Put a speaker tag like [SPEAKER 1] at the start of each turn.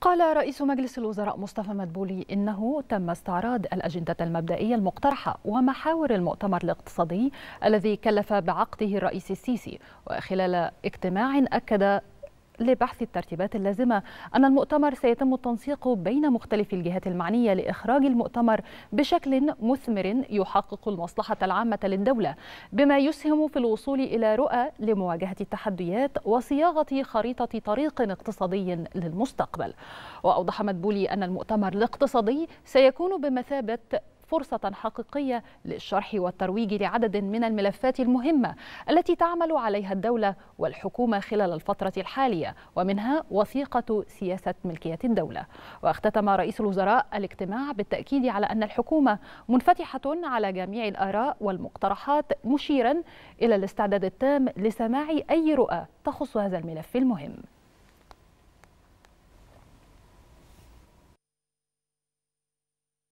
[SPEAKER 1] قال رئيس مجلس الوزراء مصطفى مدبولي انه تم استعراض الاجنده المبدئيه المقترحه ومحاور المؤتمر الاقتصادي الذي كلف بعقده الرئيس السيسي وخلال اجتماع اكد لبحث الترتيبات اللازمة أن المؤتمر سيتم التنسيق بين مختلف الجهات المعنية لإخراج المؤتمر بشكل مثمر يحقق المصلحة العامة للدولة بما يسهم في الوصول إلى رؤى لمواجهة التحديات وصياغة خريطة طريق اقتصادي للمستقبل وأوضح مدبولي أن المؤتمر الاقتصادي سيكون بمثابة فرصة حقيقية للشرح والترويج لعدد من الملفات المهمة التي تعمل عليها الدولة والحكومة خلال الفترة الحالية ومنها وثيقة سياسة ملكية الدولة واختتم رئيس الوزراء الاجتماع بالتأكيد على أن الحكومة منفتحة على جميع الآراء والمقترحات مشيرا إلى الاستعداد التام لسماع أي رؤى تخص هذا الملف المهم